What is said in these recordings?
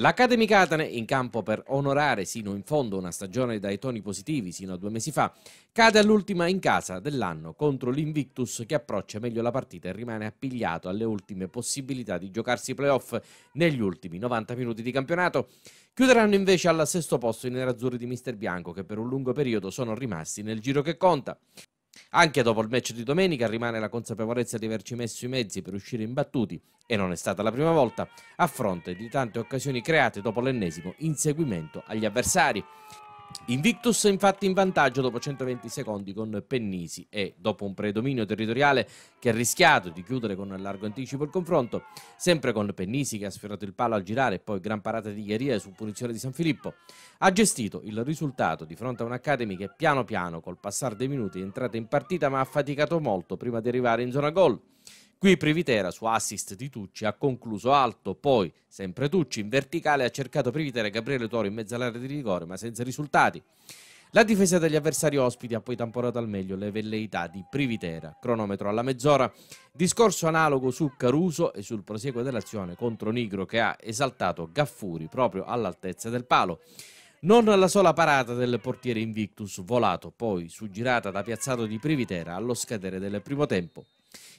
L'Academy Catane, in campo per onorare sino in fondo una stagione dai toni positivi sino a due mesi fa, cade all'ultima in casa dell'anno contro l'Invictus che approccia meglio la partita e rimane appigliato alle ultime possibilità di giocarsi i playoff negli ultimi 90 minuti di campionato. Chiuderanno invece al sesto posto i nerazzurri di Mister Bianco che per un lungo periodo sono rimasti nel giro che conta. Anche dopo il match di domenica rimane la consapevolezza di averci messo i mezzi per uscire imbattuti e non è stata la prima volta a fronte di tante occasioni create dopo l'ennesimo inseguimento agli avversari. Invictus infatti in vantaggio dopo 120 secondi con Pennisi e dopo un predominio territoriale che ha rischiato di chiudere con largo anticipo il confronto, sempre con Pennisi che ha sfiorato il palo al girare e poi gran parata di Gheria su punizione di San Filippo, ha gestito il risultato di fronte a un'Academy che piano piano col passare dei minuti è entrata in partita ma ha faticato molto prima di arrivare in zona gol. Qui Privitera, su assist di Tucci, ha concluso alto, poi sempre Tucci in verticale ha cercato Privitera e Gabriele Toro in mezzo all'area di rigore, ma senza risultati. La difesa degli avversari ospiti ha poi tamponato al meglio le velleità di Privitera, cronometro alla mezz'ora. Discorso analogo su Caruso e sul prosieguo dell'azione contro Nigro che ha esaltato Gaffuri proprio all'altezza del palo. Non la sola parata del portiere Invictus, volato poi su girata da piazzato di Privitera allo scadere del primo tempo.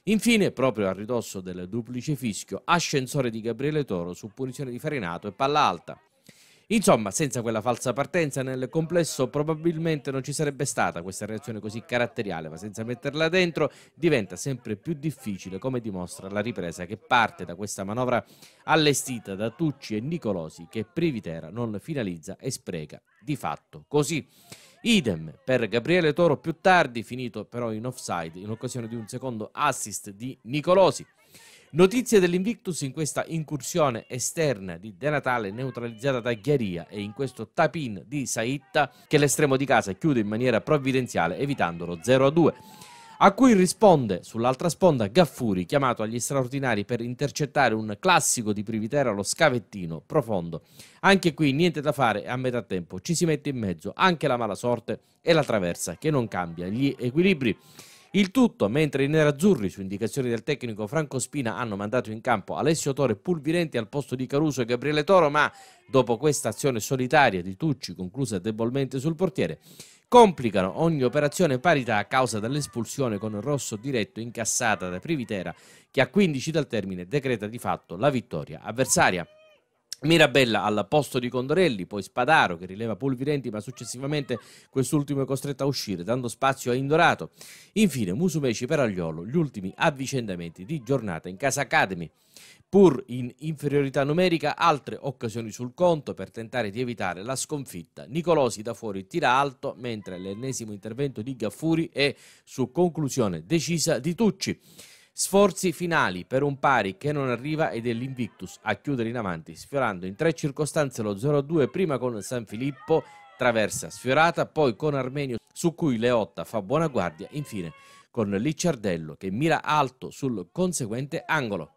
Infine, proprio a ridosso del duplice fischio, ascensore di Gabriele Toro su punizione di Farinato e palla alta. Insomma, senza quella falsa partenza nel complesso probabilmente non ci sarebbe stata questa reazione così caratteriale, ma senza metterla dentro diventa sempre più difficile, come dimostra la ripresa che parte da questa manovra allestita da Tucci e Nicolosi che Privitera non finalizza e spreca di fatto. Così Idem per Gabriele Toro più tardi, finito però in offside in occasione di un secondo assist di Nicolosi. Notizie dell'Invictus in questa incursione esterna di De Natale neutralizzata da Ghiaria e in questo tapin di Saitta che l'estremo di casa chiude in maniera provvidenziale evitandolo 0-2 a cui risponde sull'altra sponda Gaffuri, chiamato agli straordinari per intercettare un classico di Privitera, lo scavettino profondo. Anche qui niente da fare a metà tempo, ci si mette in mezzo anche la mala sorte e la traversa che non cambia gli equilibri. Il tutto mentre i nerazzurri, su indicazioni del tecnico Franco Spina, hanno mandato in campo Alessio Tore Pulvirenti al posto di Caruso e Gabriele Toro, ma dopo questa azione solitaria di Tucci, conclusa debolmente sul portiere, complicano ogni operazione parità a causa dell'espulsione con rosso diretto incassata da Privitera che a 15 dal termine decreta di fatto la vittoria avversaria. Mirabella al posto di Condorelli, poi Spadaro che rileva Polvirenti ma successivamente quest'ultimo è costretto a uscire dando spazio a Indorato. Infine Musumeci per Agliolo, gli ultimi avvicendamenti di giornata in Casa Academy. Pur in inferiorità numerica, altre occasioni sul conto per tentare di evitare la sconfitta. Nicolosi da fuori tira alto, mentre l'ennesimo intervento di Gaffuri è su conclusione decisa di Tucci. Sforzi finali per un pari che non arriva ed è l'Invictus a chiudere in avanti, sfiorando in tre circostanze lo 0-2, prima con San Filippo, traversa sfiorata, poi con Armenio su cui Leotta fa buona guardia, infine con Licciardello che mira alto sul conseguente angolo.